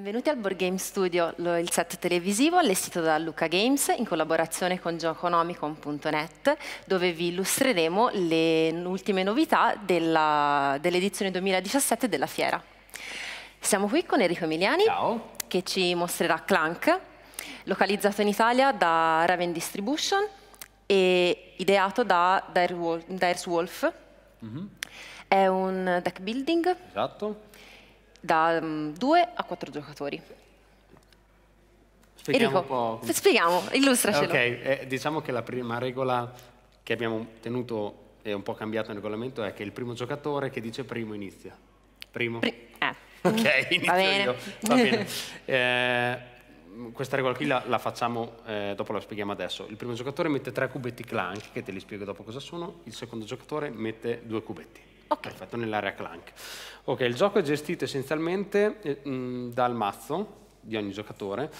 Benvenuti al Board Game Studio, il set televisivo allestito da Luca Games in collaborazione con Gioconomicon.net dove vi illustreremo le ultime novità dell'edizione 2017 della fiera. Siamo qui con Enrico Emiliani Ciao. che ci mostrerà Clank, localizzato in Italia da Raven Distribution e ideato da Dire Wolf. Mm -hmm. È un deck building. Esatto da mm, due a quattro giocatori. Spieghiamo Enrico, un po'. Spieghiamo, illustracelo. Ok, eh, diciamo che la prima regola che abbiamo tenuto e un po' cambiato nel regolamento è che il primo giocatore che dice primo inizia. Primo. Pri eh. Ok, inizio Va bene. io. Va bene. Eh, questa regola qui la, la facciamo, eh, dopo la spieghiamo adesso. Il primo giocatore mette tre cubetti clank, che te li spiego dopo cosa sono, il secondo giocatore mette due cubetti. Okay. Perfetto, nell'area clank. Ok, il gioco è gestito essenzialmente eh, mh, dal mazzo di ogni giocatore.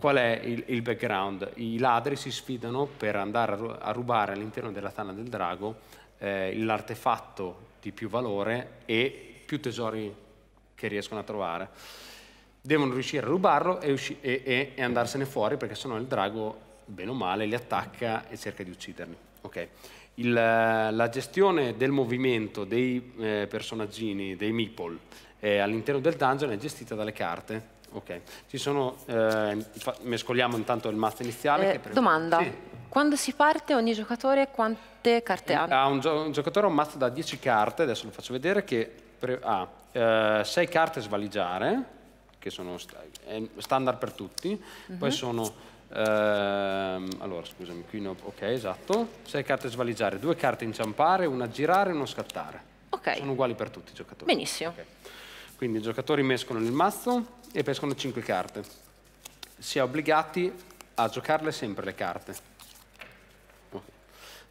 Qual è il, il, background? I ladri si sfidano per andare a rubare all'interno della tana del drago eh, l'artefatto di più valore e più tesori che riescono a trovare. Devono riuscire a rubarlo e, e, e, e andarsene fuori perché sennò il drago, bene o male, li attacca e cerca di ucciderli. Okay il, eh, la gestione del movimento dei eh, personaggini, dei meeple, eh, all'interno del dungeon è gestita dalle carte. Ok, ci sono, eh, mescoliamo intanto il mazzo iniziale. Eh, domanda, sì. quando si parte ogni giocatore quante carte ha? ha un, gio un, giocatore ha un mazzo da 10 carte, adesso lo faccio vedere, che ha 6 eh, carte svaligiare, che sono st standard per tutti, uh -huh. poi mhm. sono Ehm, allora, scusami, qui no, ok, esatto. Sei carte svaligiare, due carte inciampare, una girare e una scattare. Ok. Sono uguali per tutti i giocatori. Benissimo. Okay. Quindi i giocatori mescolano il mazzo e pescano 5 carte. Si è obbligati a giocarle sempre le carte.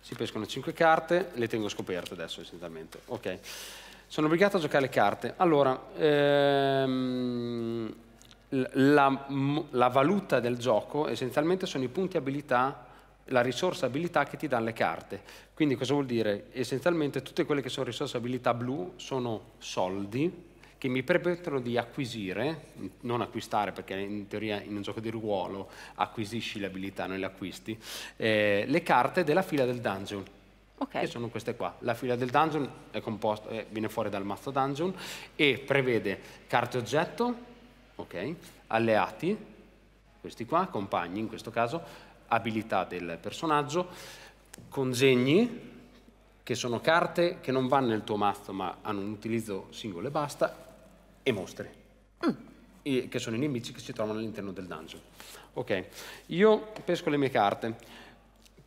Si pescano 5 carte, le tengo scoperte adesso essenzialmente. Ok. Sono obbligato a giocare le carte. Allora, ehm, la, la, valuta del gioco essenzialmente sono i punti abilità, la risorsa abilità che ti danno le carte. Quindi cosa vuol dire? Essenzialmente tutte quelle che sono risorse abilità blu sono soldi che mi permettono di acquisire, non acquistare perché in teoria in un gioco di ruolo acquisisci le abilità, non le acquisti, eh, le carte della fila del dungeon. Okay. Che sono queste qua. La fila del dungeon è composta, eh, viene fuori dal mazzo dungeon e prevede carte oggetto, okay? alleati, questi qua, compagni in questo caso, abilità del personaggio, congegni, che sono carte che non vanno nel tuo mazzo ma hanno un utilizzo singolo e basta, e mostre, mm. e, che sono i nemici che si trovano all'interno del dungeon. Ok, io pesco le mie carte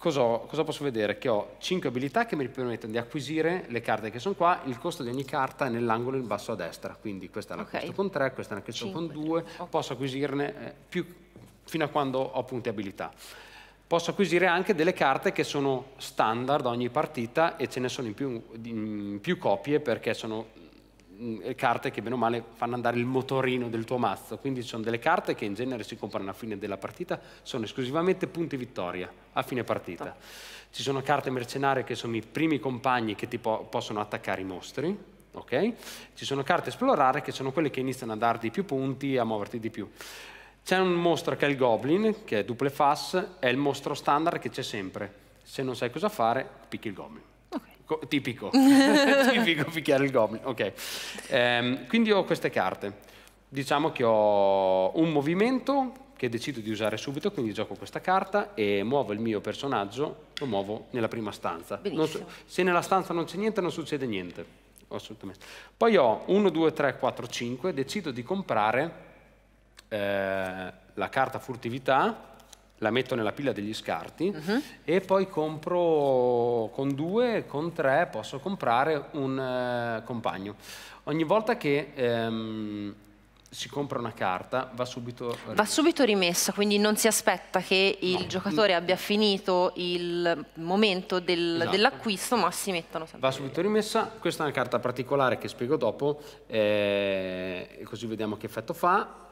cosa, ho, cosa, posso vedere? Che ho 5 abilità che mi permettono di acquisire le carte che sono qua, il costo di ogni carta è nell'angolo in basso a destra, quindi questa è una okay. con 3, questa è una questo con 2, okay. posso acquisirne eh, più fino a quando ho punti abilità. Posso acquisire anche delle carte che sono standard ogni partita e ce ne sono in più, in più copie perché sono Mm, eh, carte che bene o male fanno andare il motorino del tuo mazzo, quindi ci sono delle carte che in genere si comprano a fine della partita, sono esclusivamente punti vittoria a fine partita. Ci sono carte mercenarie che sono i primi compagni che ti po possono attaccare i mostri, Okay? Ci sono carte esplorare che sono quelle che iniziano a darti più punti, e a muoverti di più. C'è un mostro che è il Goblin, che è duple fast, è il mostro standard che c'è sempre. Se non sai cosa fare, picchi il Goblin tipico, tipico picchiare il goblin, ok. Ehm, quindi ho queste carte. Diciamo che ho un movimento che decido di usare subito, quindi gioco questa carta e muovo il mio personaggio, lo muovo nella prima stanza. So, se nella stanza non c'è niente non succede niente, assolutamente. Poi ho 1, 2, 3, 4, 5, decido di comprare eh, la carta furtività, la metto nella pila degli scarti uh mhm. -huh. e poi compro con due, con tre, posso comprare un eh, compagno. Ogni volta che ehm, si compra una carta va subito... Rimessa. Va subito rimessa, quindi non si aspetta che il no. giocatore abbia finito il momento del, esatto. dell'acquisto, ma si mettono sempre... Va subito rimessa, questa è una carta particolare che spiego dopo, eh, così vediamo che effetto fa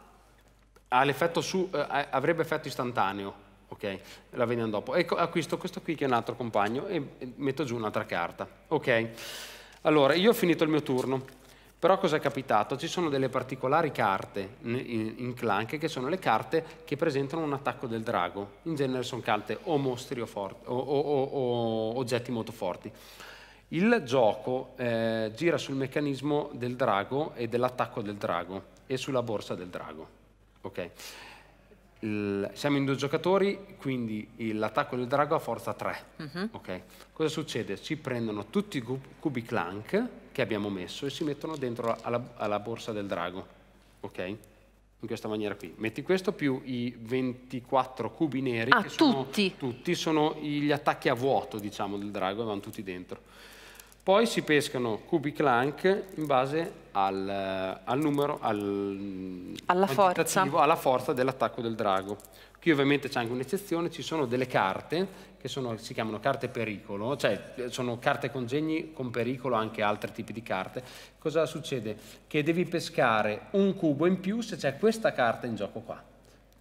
su, eh, avrebbe effetto istantaneo. Ok, la vediamo dopo. E ecco, acquisto questo qui che è un altro compagno e, metto giù un'altra carta. Ok, allora io ho finito il mio turno. Però cosa è capitato? Ci sono delle particolari carte in, in clan che sono le carte che presentano un attacco del drago. In genere sono carte o mostri o, forti, o, o, o oggetti molto forti. Il gioco eh, gira sul meccanismo del drago e dell'attacco del drago e sulla borsa del drago. Ok. Il, siamo in due giocatori, quindi l'attacco del drago ha forza 3. Uh -huh. okay. Cosa succede? Ci prendono tutti i cubi clank che abbiamo messo e si mettono dentro alla, alla borsa del drago. Okay? In questa maniera qui. Metti questo più i 24 cubi neri. Ah, che tutti. Sono, tutti sono gli attacchi a vuoto, diciamo, del drago, e vanno tutti dentro. Poi si pescano cubi clank in base al, al numero, al, alla, forza. alla forza dell'attacco del drago. Qui ovviamente c'è anche un'eccezione, ci sono delle carte che sono, si chiamano carte pericolo, cioè eh, sono carte congegni con pericolo anche altri tipi di carte. Cosa succede? Che devi pescare un cubo in più se c'è questa carta in gioco qua.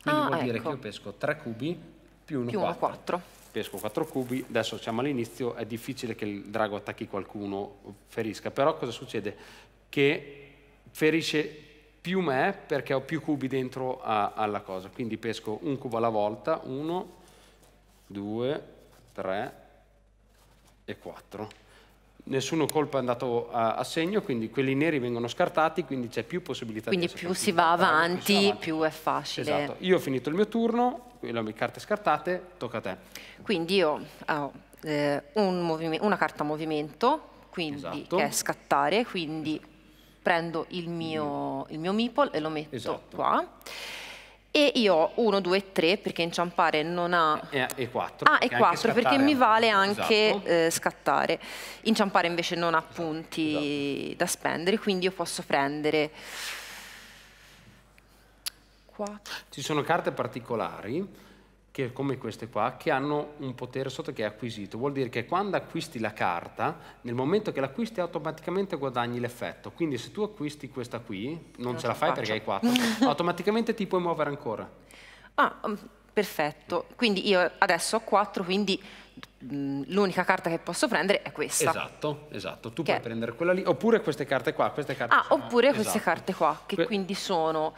Quindi ah, vuol dire ecco. che io pesco tre cubi più 1 più 4. 1 4 pesco 4 cubi, adesso siamo all'inizio, è difficile che il drago attacchi qualcuno, ferisca, però cosa succede? Che ferisce più me perché ho più cubi dentro a, alla cosa, quindi pesco un cubo alla volta, 1, 2, 3 e 4 nessuno colpo è andato a, a, segno, quindi quelli neri vengono scartati, quindi c'è più possibilità quindi di... Quindi più più, si va avanti. più è facile. Esatto. Io ho finito il mio turno, le carte scartate, tocca a te. Quindi io ho eh, un una carta movimento, quindi, esatto. che è scattare, quindi prendo il mio, il mio meeple e lo metto esatto. qua. E io ho 1, 2, 3 perché inciampare non ha... E 4. Ah, e 4 perché mi vale anche esatto. eh, scattare. Inciampare invece non ha esatto, punti esatto. da spendere, quindi io posso prendere qua? Ci sono carte particolari, che, come queste qua, che hanno un potere sotto che è acquisito. Vuol dire che quando acquisti la carta, nel momento che l'acquisti automaticamente guadagni l'effetto. Quindi se tu acquisti questa qui, non Io ce la fai faccio. perché hai 4, automaticamente ti puoi muovere ancora. Ah, mm, perfetto. Quindi io adesso ho 4, quindi mm, l'unica carta che posso prendere è questa. Esatto, esatto. Tu che puoi prendere quella lì, oppure queste carte qua. Queste carte ah, qua. oppure esatto. carte qua, che que quindi sono...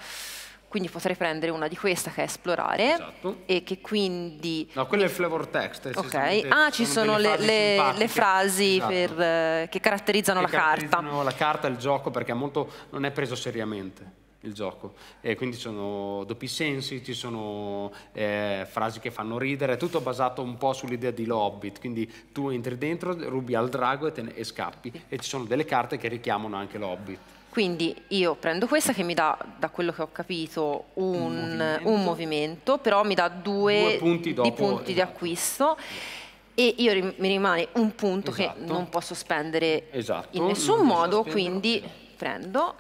Quindi potrei prendere una di queste che è esplorare esatto. e che quindi... No, quella è il flavor text. Eh, ok, ah ci sono, sono le, le, le, frasi esatto. per, eh, che caratterizzano che la caratterizzano carta. la carta, il gioco, perché molto non è preso seriamente il gioco. E quindi ci sono doppi sensi, ci sono eh, frasi che fanno ridere, è tutto basato un po' sull'idea di Lobbit. Quindi tu entri dentro, rubi al drago e, ne, e scappi. E ci sono delle carte che richiamano anche Lobbit. Quindi io prendo questa che mi dà, da quello che ho capito, un, un, movimento. un movimento. però mi dà due, due punti, dopo, di, punti esatto. di acquisto e io rim mi rimane un punto esatto. che non posso spendere esatto. in nessun modo, spendere, quindi prendo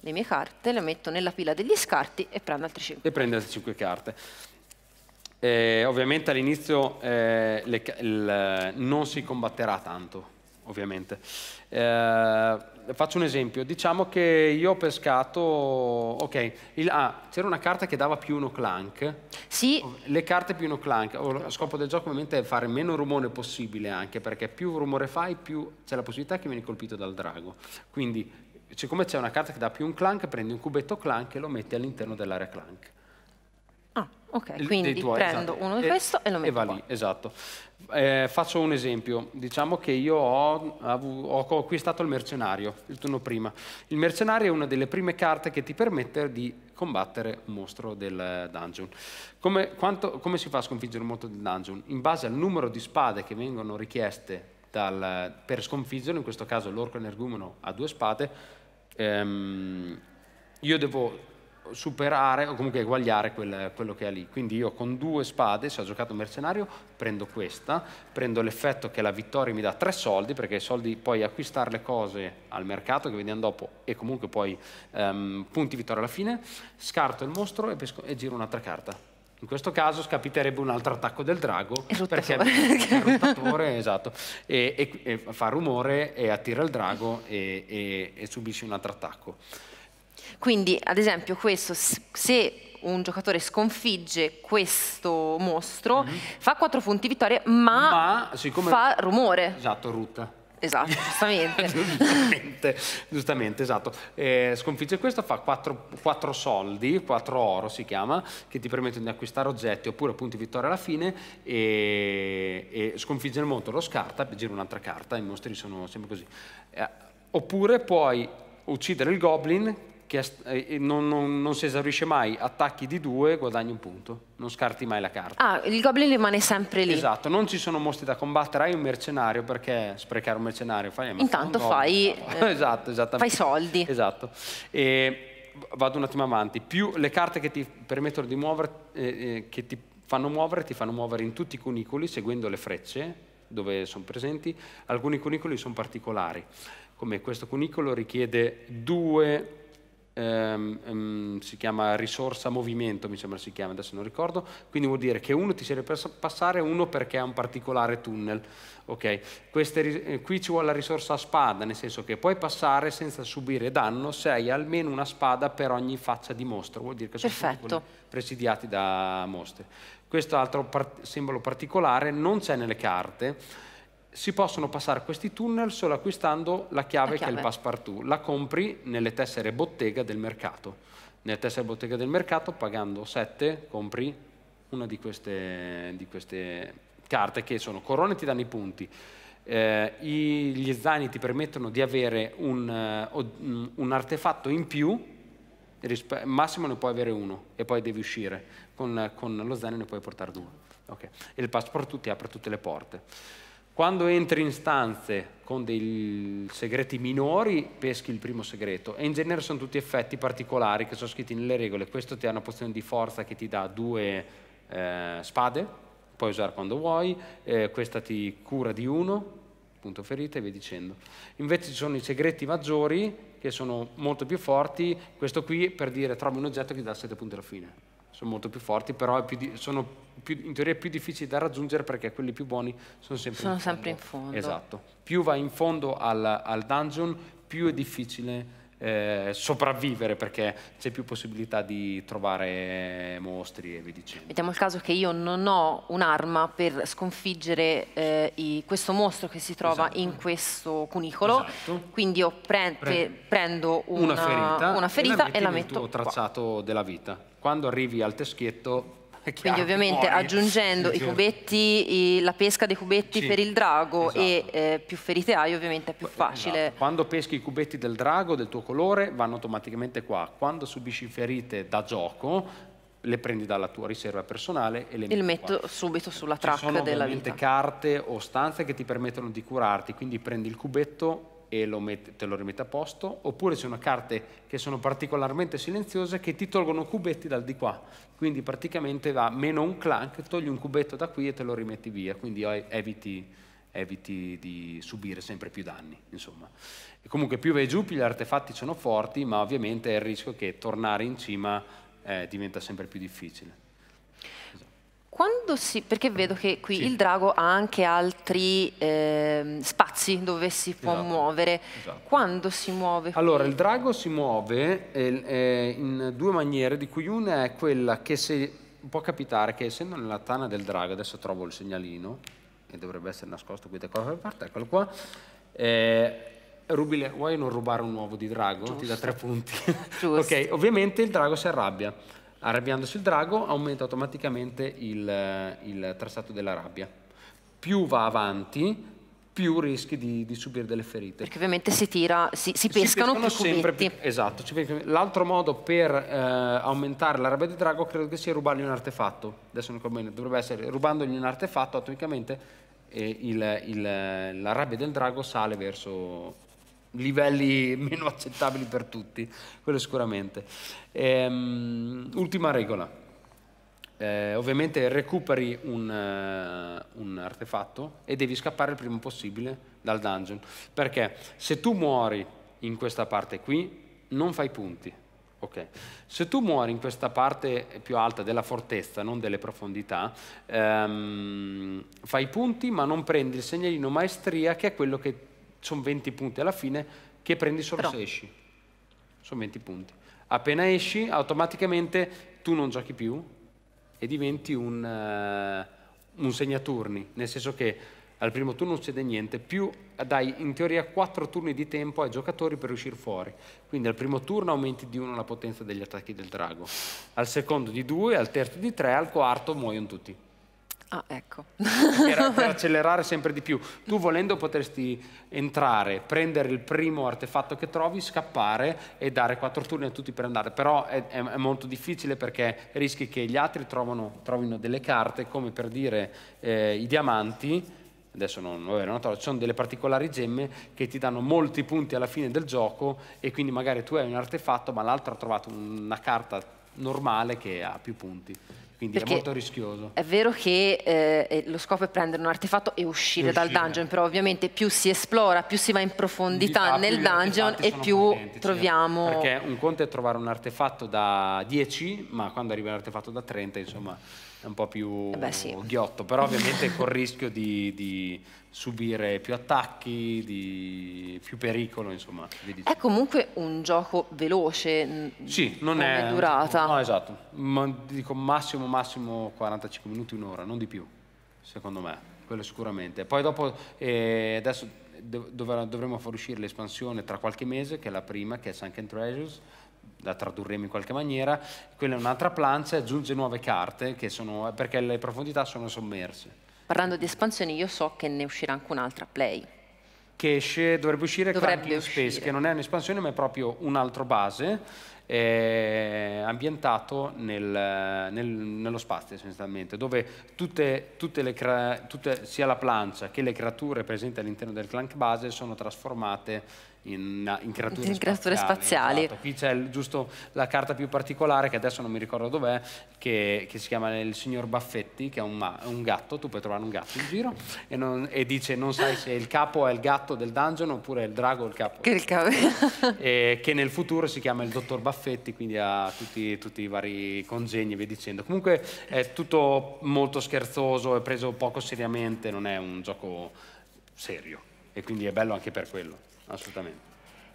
le mie carte, le metto nella pila degli scarti e prendo altre 5. E prendo altre 5 carte. Eh, ovviamente all'inizio eh, non si combatterà tanto, ovviamente. Eh, faccio un esempio, diciamo che io ho pescato, ok, il, ah, c'era una carta che dava più uno clank. Sì. Le carte più uno clank, lo scopo del gioco ovviamente è fare meno rumore possibile anche, perché più rumore fai, più c'è la possibilità che vieni colpito dal drago. Quindi, siccome c'è una carta che dà più un clank, prendi un cubetto clank e lo metti all'interno dell'area clank. Ok, quindi tuoi, esatto. prendo esatto. uno di questo e, e lo metto E va qua. lì, esatto. Eh, faccio un esempio. Diciamo che io ho, ho, acquistato il mercenario, il turno prima. Il mercenario è una delle prime carte che ti permette di combattere un mostro del dungeon. Come, quanto, come si fa a sconfiggere un mostro del dungeon? In base al numero di spade che vengono richieste dal, per sconfiggerlo, in questo caso l'orco energumeno ha due spade, ehm, io devo superare o comunque eguagliare quel, quello che ha lì. Quindi io con due spade, se ho giocato mercenario, prendo questa, prendo l'effetto che la vittoria mi dà tre soldi, perché i soldi puoi acquistare le cose al mercato che vediamo dopo e comunque poi um, ehm, punti vittoria alla fine, scarto il mostro e, pesco, e giro un'altra carta. In questo caso scapiterebbe un altro attacco del drago, perché è un rottatore, esatto, e, e, e, fa rumore e attira il drago e subisce un altro attacco. Quindi, ad esempio, questo, se un giocatore sconfigge questo mostro, mm -hmm. fa 4 punti vittoria, ma, ma siccome... fa rumore. Esatto, rutta. Esatto, giustamente. giustamente, giustamente, esatto. Eh, sconfigge questo, fa 4, 4, soldi, 4 oro si chiama, che ti permettono di acquistare oggetti oppure punti vittoria alla fine e, e sconfigge il mostro, lo scarta, gira un'altra carta, i mostri sono sempre così. Eh, oppure puoi uccidere il goblin che eh, eh, non, non, non, si esaurisce mai, attacchi di due, guadagni un punto, non scarti mai la carta. Ah, il goblin rimane sempre lì. Esatto, non ci sono mostri da combattere, hai un mercenario perché sprecare un mercenario fai... Intanto no, fai... No. esatto, eh, Fai soldi. Esatto. E vado un attimo avanti, più le carte che ti permettono di muovere, eh, che ti fanno muovere, ti fanno muovere in tutti i cunicoli seguendo le frecce dove sono presenti, alcuni cunicoli sono particolari, come questo cunicolo richiede due ehm, ehm, si chiama risorsa movimento, mi sembra si chiama, adesso non ricordo, quindi vuol dire che uno ti serve per passare, uno perché ha un particolare tunnel. Okay. Queste, eh, qui ci vuole la risorsa spada, nel senso che puoi passare senza subire danno se hai almeno una spada per ogni faccia di mostro, vuol dire che sono presidiati da mostri. Questo altro part simbolo particolare non c'è nelle carte, si possono passare questi tunnel solo acquistando la chiave, la chiave, che è il passepartout. La compri nelle tessere bottega del mercato. Nelle tessere bottega del mercato, pagando 7, compri una di queste, di queste carte che sono corone ti danno i punti. Eh, i, gli zaini ti permettono di avere un, uh, un artefatto in più, massimo ne puoi avere uno e poi devi uscire. Con, con lo zaino ne puoi portare due. Okay. E il passepartout ti apre tutte le porte. Quando entri in stanze con dei segreti minori, peschi il primo segreto. E in genere sono tutti effetti particolari che sono scritti nelle regole. Questo ti ha una pozione di forza che ti dà due eh, spade, puoi usare quando vuoi, eh, questa ti cura di uno, punto ferita e via dicendo. Invece ci sono i segreti maggiori, che sono molto più forti, questo qui per dire trovi un oggetto che ti dà sette punti alla fine sono molto più forti, però più di, sono più, in teoria più difficili da raggiungere perché quelli più buoni sono sempre, sono in, fondo. in fondo. Esatto. Più vai in fondo al, al dungeon, più è difficile eh, sopravvivere perché c'è più possibilità di trovare mostri e via dicendo. Mettiamo il caso che io non ho un'arma per sconfiggere eh, i, questo mostro che si trova esatto. in questo cunicolo, esatto. quindi io pre pre prendo una, una, ferita, una ferita e la, e la metto, metto tracciato della vita. Quando arrivi al teschietto quindi ovviamente muori. aggiungendo sì, i cubetti, i, la pesca dei cubetti sì, per il drago esatto. e eh, più ferite hai ovviamente è più esatto. facile. Esatto. Quando peschi i cubetti del drago, del tuo colore, vanno automaticamente qua. Quando subisci ferite da gioco, le prendi dalla tua riserva personale e le metti e metto qua. subito sulla track della vita. Ci sono ovviamente carte o stanze che ti permettono di curarti, quindi prendi il cubetto e lo met- te lo rimette a posto, oppure ci sono carte che sono particolarmente silenziose che ti tolgono cubetti dal di qua, quindi praticamente va meno un clank, togli un cubetto da qui e te lo rimetti via, quindi eviti, eviti di subire sempre più danni, insomma. E comunque più vai giù, più gli artefatti sono forti, ma ovviamente è il rischio che tornare in cima eh, diventa sempre più difficile. Quando si, perché vedo che qui sì. il drago ha anche altri eh, spazi dove si può esatto. muovere. Esatto. Quando si muove? Allora, qui? il drago si muove eh, eh, in due maniere, di cui una è quella che se, può capitare che essendo nella tana del drago, adesso trovo il segnalino, che dovrebbe essere nascosto qui da qualche parte, eccolo qua, eh, Rubile, vuoi non rubare un uovo di drago? Giusto. Ti dà tre punti. ok, ovviamente il drago si arrabbia. Arrabbiandosi il drago aumenta automaticamente il, eh, il trastato della rabbia. Più va avanti, più rischi di, di, subire delle ferite. Perché ovviamente si tira, si, si pescano, si pescano sempre più, esatto. L'altro modo per eh, aumentare la rabbia del drago credo che sia rubargli un artefatto. Adesso non bene, dovrebbe essere rubandogli un artefatto automaticamente eh, il, il, la rabbia del drago sale verso livelli meno accettabili per tutti, quello sicuramente. Ehm, ultima regola. Eh, ovviamente recuperi un, uh, un, artefatto e devi scappare il prima possibile dal dungeon. Perché se tu muori in questa parte qui, non fai punti. ok? Se tu muori in questa parte più alta della fortezza, non delle profondità, ehm, fai punti ma non prendi il segnalino maestria che è quello che sono 20 punti alla fine che prendi solo Però. se esci. Sono 20 punti. Appena esci, automaticamente tu non giochi più e diventi un, uh, un segnaturni, nel senso che al primo turno non succede niente, più dai in teoria 4 turni di tempo ai giocatori per uscire fuori. Quindi al primo turno aumenti di 1 la potenza degli attacchi del drago, al secondo di 2, al terzo di 3, al quarto muoiono tutti. Ah, ecco. per, per, accelerare sempre di più. Tu volendo potresti entrare, prendere il primo artefatto che trovi, scappare e dare quattro turni a tutti per andare. Però è, è, è molto difficile perché rischi che gli altri trovano, trovino delle carte, come per dire eh, i diamanti, adesso non, lo non trovo, ci sono delle particolari gemme che ti danno molti punti alla fine del gioco e quindi magari tu hai un artefatto ma l'altro ha trovato una carta normale che ha più punti. Quindi Perché è molto rischioso. È vero che eh, lo scopo è prendere un artefatto e uscire, e uscire, dal dungeon, però ovviamente più si esplora, più si va in profondità nel dungeon e più troviamo... Perché un conto è trovare un artefatto da 10, ma quando arriva un artefatto da 30, insomma è un po' più eh beh, sì. ghiotto, però ovviamente col rischio di, di, subire più attacchi, di più pericolo, insomma. È comunque un gioco veloce, sì, non è durata. No, esatto, Ma, dico massimo, massimo 45 minuti, un'ora, non di più, secondo me, quello sicuramente. Poi dopo, eh, adesso dov dovremo far uscire l'espansione tra qualche mese, che è la prima, che è Sunken Treasures, la tradurremo in qualche maniera, quella è un'altra plancia e aggiunge nuove carte sono, perché le profondità sono sommerse. Parlando di espansioni, io so che ne uscirà anche un'altra play. Che esce, dovrebbe uscire dovrebbe Crunking uscire. Space, che non è un'espansione ma è proprio un altro base eh, ambientato nel, nel, nello spazio essenzialmente, dove tutte, tutte le, tutte, sia la plancia che le creature presenti all'interno del clank base sono trasformate in, in, creature, in spaziali. spaziali. Esatto. Qui c'è giusto la carta più particolare, che adesso non mi ricordo dov'è, che, che, si chiama il signor Baffetti, che è un, un, gatto, tu puoi trovare un gatto in giro, e, non, e, dice non sai se il capo è il gatto del dungeon oppure il drago il capo. Che, il capo. E, che nel futuro si chiama il dottor Baffetti baffetti, quindi a tutti, tutti i vari congegni e via dicendo. Comunque è tutto molto scherzoso, è preso poco seriamente, non è un gioco serio e quindi è bello anche per quello, assolutamente.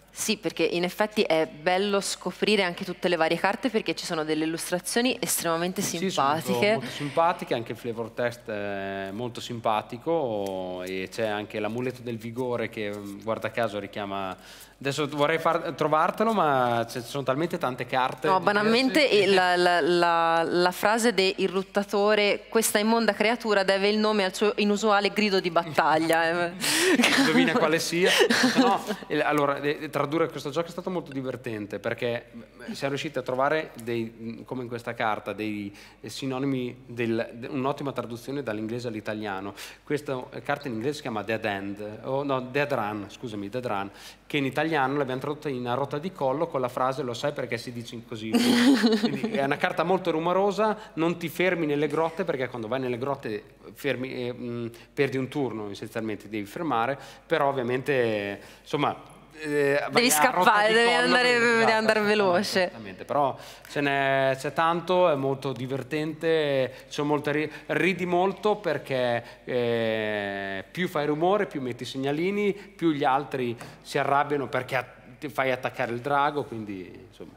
Sì, perché in effetti è bello scoprire anche tutte le varie carte perché ci sono delle illustrazioni estremamente simpatiche. Sì, molto, molto, simpatiche, anche il flavor test è molto simpatico e c'è anche l'amuleto del vigore che guarda caso richiama Adesso vorrei far, trovartelo, ma ci sono talmente tante carte. No, banalmente che... Eh, la, la, la, la, frase del il ruttatore, questa immonda creatura deve il nome al suo inusuale grido di battaglia. Eh. Indovina quale sia. No, allora, tradurre questo gioco è stato molto divertente perché eh, siamo riusciti a trovare, dei, come in questa carta, dei sinonimi, del, un'ottima traduzione dall'inglese all'italiano. Questa carta in inglese si chiama Dead End, o no, Dead Run, scusami, Dead Run, che in italiano italiano l'abbiamo tradotta in a rotta di collo con la frase lo sai perché si dice così. è una carta molto rumorosa, non ti fermi nelle grotte perché quando vai nelle grotte eh, fermi, eh, mh, perdi un turno essenzialmente, devi fermare, però ovviamente eh, insomma eh, devi scappare, devi andare, devi esatto, andare veloce. Esattamente, però c'è tanto, è molto divertente, molto, ridi molto perché eh, più fai rumore, più metti segnalini, più gli altri si arrabbiano perché ti fai attaccare il drago, quindi insomma...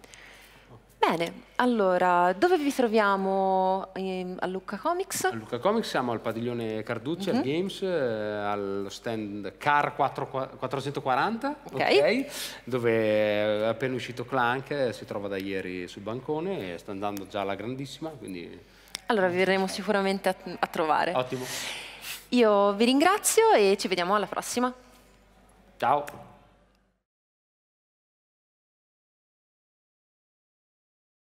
Bene, allora, dove vi troviamo ehm, a Lucca Comics? A Lucca Comics siamo al padiglione Carducci, uh -huh. al mhm. Games, eh, allo stand Car 4, 440, okay. Okay, dove è appena uscito Clank, eh, si trova da ieri sul bancone e sta andando già alla grandissima, quindi... Allora vi verremo sicuramente a, a trovare. Ottimo. Io vi ringrazio e ci vediamo alla prossima. Ciao.